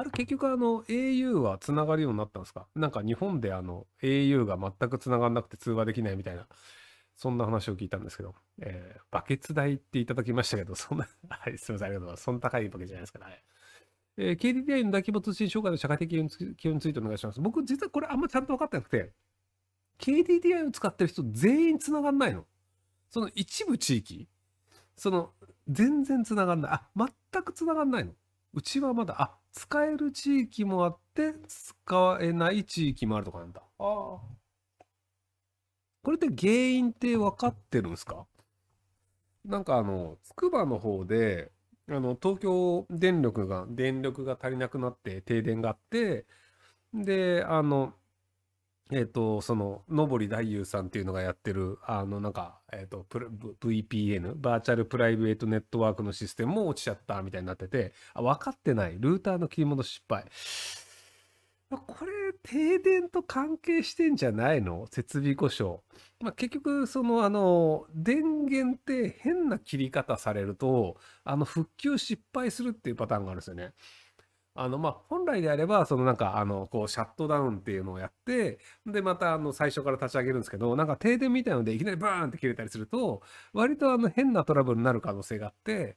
あれ結局あの au はつながるようになったんですかなんか日本であの au が全くつながんなくて通話できないみたいな、そんな話を聞いたんですけど、えー、バケツ代っていただきましたけど、そんな はい、すみません、ありがとうございます。そんな高いわけじゃないですから、ね、えー、KDDI の大規模通信障害の社会的基本についてお願いします。僕、実はこれあんまちゃんと分かってなくて、KDDI を使ってる人全員つながんないの。その一部地域、その全然つながんない。あ、全くつながんないの。うちはまだ、あ、使える地域もあって、使えない地域もあるとかなんだ。ああ。これって原因って分かってるんですかなんかあの、つくばの方で、あの、東京電力が、電力が足りなくなって停電があって、で、あの、えっ、ー、と、その、のぼり大優さんっていうのがやってる、あの、なんか、えっ、ー、と、VPN、バーチャルプライベートネットワークのシステムも落ちちゃったみたいになってて、あ、分かってない。ルーターの切り戻し失敗。これ、停電と関係してんじゃないの設備故障。まあ、結局、その、あの、電源って変な切り方されると、あの、復旧失敗するっていうパターンがあるんですよね。あのまあ本来であればそのなんかあのこうシャットダウンっていうのをやってでまたあの最初から立ち上げるんですけどなんか停電みたいのでいきなりバーンって切れたりすると割とあの変なトラブルになる可能性があって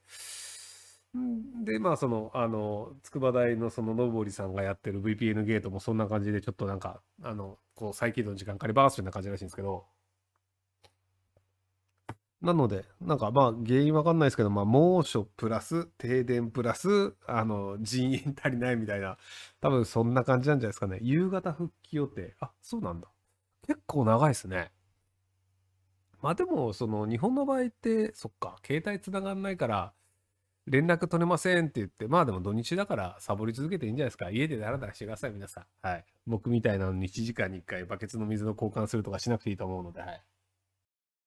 でまあそのあの筑波大のそのぼりさんがやってる VPN ゲートもそんな感じでちょっとなんかあのこう再起動の時間かりバーストな感じらしいんですけど。なので、なんかまあ原因わかんないですけど、まあ猛暑プラス停電プラス、あの人員足りないみたいな、多分そんな感じなんじゃないですかね。夕方復帰予定。あ、そうなんだ。結構長いですね。まあでも、その日本の場合って、そっか、携帯つながんないから、連絡取れませんって言って、まあでも土日だからサボり続けていいんじゃないですか。家でダラダラしてください、皆さん。はい。僕みたいなのに1時間に1回バケツの水の交換するとかしなくていいと思うので、はい。